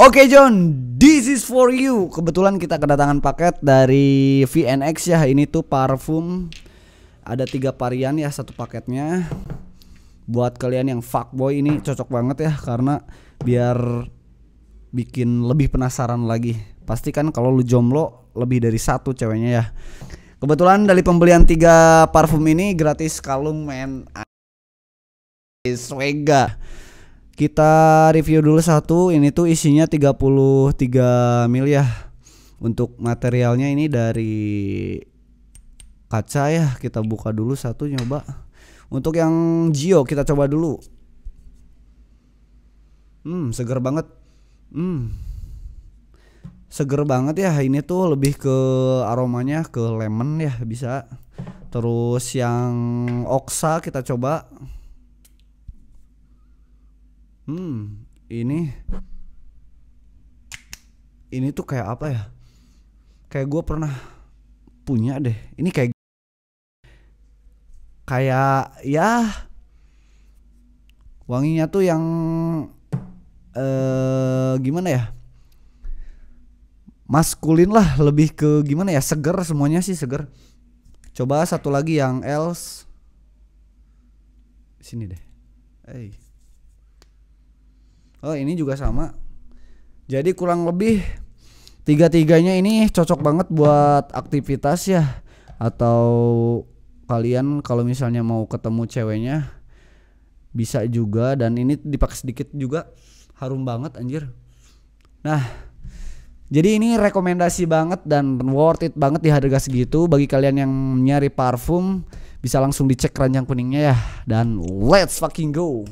Oke okay, John, this is for you. Kebetulan kita kedatangan paket dari VNX ya. Ini tuh parfum ada tiga varian ya satu paketnya. Buat kalian yang fuckboy ini cocok banget ya karena biar bikin lebih penasaran lagi. Pasti kan kalau lu jomblo lebih dari satu ceweknya ya. Kebetulan dari pembelian tiga parfum ini gratis kalung men. Swega. Kita review dulu satu, ini tuh isinya 33 mil ya. Untuk materialnya ini dari kaca ya, kita buka dulu satu nyoba. Untuk yang Gio kita coba dulu. Hmm, seger banget. Hmm. Seger banget ya. Ini tuh lebih ke aromanya ke lemon ya bisa. Terus yang Oksa kita coba. Hmm, ini ini tuh kayak apa ya? Kayak gue pernah punya deh. Ini kayak kayak ya wanginya tuh yang eh gimana ya? Maskulin lah, lebih ke gimana ya? Seger semuanya sih seger. Coba satu lagi yang else. Sini deh. Hey oh ini juga sama jadi kurang lebih tiga-tiganya ini cocok banget buat aktivitas ya atau kalian kalau misalnya mau ketemu ceweknya bisa juga dan ini dipakai sedikit juga harum banget anjir nah jadi ini rekomendasi banget dan worth it banget di harga segitu bagi kalian yang nyari parfum bisa langsung dicek keranjang kuningnya ya dan let's fucking go